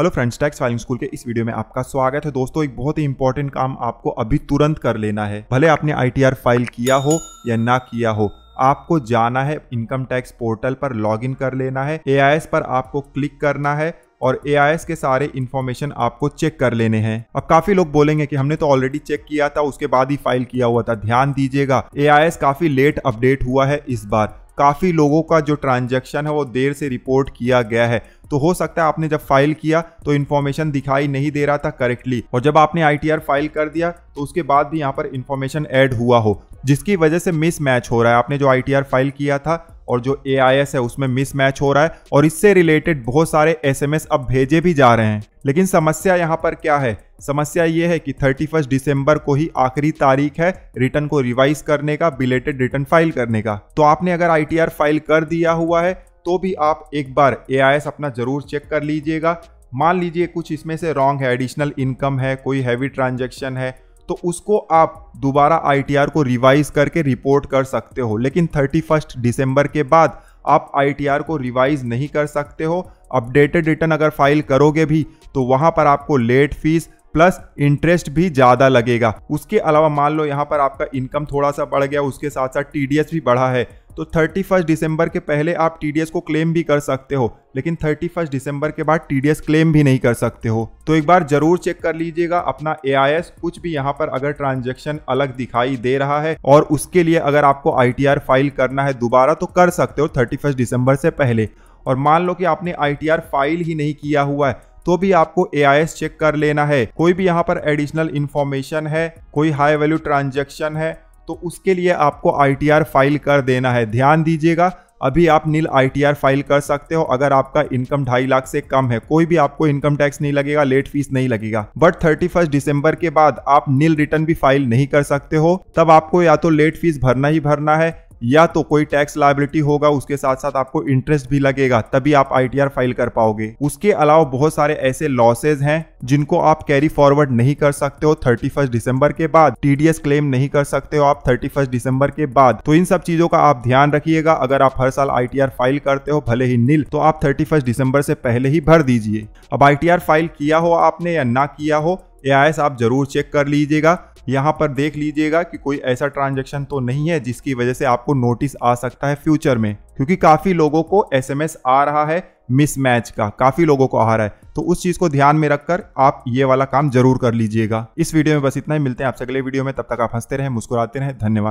hello friends tax filing school के इस video में आपका स्वागत है दोस्तों एक बहुत ही इंपॉर्टेंट काम आपको अभी तुरंत कर लेना है भले आपने आईटीआर फाइल किया हो या ना किया हो आपको जाना है इनकम टैक्स पोर्टल पर लॉगिन कर लेना है एआईएस पर आपको क्लिक करना है और ए के सारे इन्फॉर्मेशन आपको चेक कर लेने हैं अब काफी लोग बोलेंगे कि हमने तो ऑलरेडी चेक किया था उसके बाद ही फाइल किया हुआ था ध्यान दीजिएगा ए काफी लेट अपडेट हुआ है इस बार काफ़ी लोगों का जो ट्रांजैक्शन है वो देर से रिपोर्ट किया गया है तो हो सकता है आपने जब फाइल किया तो इन्फॉर्मेशन दिखाई नहीं दे रहा था करेक्टली और जब आपने आई फाइल कर दिया तो उसके बाद भी यहाँ पर इन्फॉर्मेशन ऐड हुआ हो जिसकी वजह से मिसमैच हो रहा है आपने जो आई फाइल किया था और जो ए है उसमें मिसमैच हो रहा है और इससे रिलेटेड बहुत सारे एस अब भेजे भी जा रहे हैं लेकिन समस्या यहाँ पर क्या है समस्या ये है कि 31 दिसंबर को ही आखिरी तारीख है रिटर्न को रिवाइज करने का बिलेटेड रिटर्न फाइल करने का तो आपने अगर आई फाइल कर दिया हुआ है तो भी आप एक बार ए अपना ज़रूर चेक कर लीजिएगा मान लीजिए कुछ इसमें से रॉन्ग है एडिशनल इनकम है कोई हैवी ट्रांजेक्शन है तो उसको आप दोबारा आई को रिवाइज करके रिपोर्ट कर सकते हो लेकिन थर्टी दिसंबर के बाद आप आई को रिवाइज नहीं कर सकते हो अपडेटेड रिटर्न अगर फाइल करोगे भी तो वहाँ पर आपको लेट फीस प्लस इंटरेस्ट भी ज़्यादा लगेगा उसके अलावा मान लो यहाँ पर आपका इनकम थोड़ा सा बढ़ गया उसके साथ साथ टी भी बढ़ा है तो थर्टी फर्स्ट दिसंबर के पहले आप टी को क्लेम भी कर सकते हो लेकिन थर्टी फर्स्ट दिसंबर के बाद टी क्लेम भी नहीं कर सकते हो तो एक बार जरूर चेक कर लीजिएगा अपना ए कुछ भी यहाँ पर अगर ट्रांजेक्शन अलग दिखाई दे रहा है और उसके लिए अगर आपको आई फाइल करना है दोबारा तो कर सकते हो थर्टी दिसंबर से पहले और मान लो कि आपने आई फाइल ही नहीं किया हुआ है तो भी आपको ए चेक कर लेना है कोई भी यहाँ पर एडिशनल इन्फॉर्मेशन है कोई हाई वैल्यू ट्रांजेक्शन है तो उसके लिए आपको आई फाइल कर देना है ध्यान दीजिएगा अभी आप नील आई फाइल कर सकते हो अगर आपका इनकम ढाई लाख से कम है कोई भी आपको इनकम टैक्स नहीं लगेगा लेट फीस नहीं लगेगा बट थर्टी फर्स्ट दिसंबर के बाद आप नील रिटर्न भी फाइल नहीं कर सकते हो तब आपको या तो लेट फीस भरना ही भरना है या तो कोई टैक्स लाइबिलिटी होगा उसके साथ साथ आपको इंटरेस्ट भी लगेगा तभी आप आई फाइल कर पाओगे उसके अलावा बहुत सारे ऐसे लॉसेज हैं जिनको आप कैरी फॉरवर्ड नहीं कर सकते हो थर्टी फर्स्ट दिसंबर के बाद टीडीएस क्लेम नहीं कर सकते हो आप थर्टी फर्स्ट दिसंबर के बाद तो इन सब चीजों का आप ध्यान रखिएगा अगर आप हर साल आई फाइल करते हो भले ही नील तो आप थर्टी फर्स्ट दिसंबर से पहले ही भर दीजिए अब आई फाइल किया हो आपने या ना किया हो एआईएस आप ज़रूर चेक कर लीजिएगा यहाँ पर देख लीजिएगा कि कोई ऐसा ट्रांजेक्शन तो नहीं है जिसकी वजह से आपको नोटिस आ सकता है फ्यूचर में क्योंकि काफ़ी लोगों को एसएमएस आ रहा है मिसमैच का काफ़ी लोगों को आ रहा है तो उस चीज़ को ध्यान में रखकर आप ये वाला काम जरूर कर लीजिएगा इस वीडियो में बस इतना ही मिलते हैं आपसे अगले वीडियो में तब तक आप हंसते रहें मुस्कुराते रहें धन्यवाद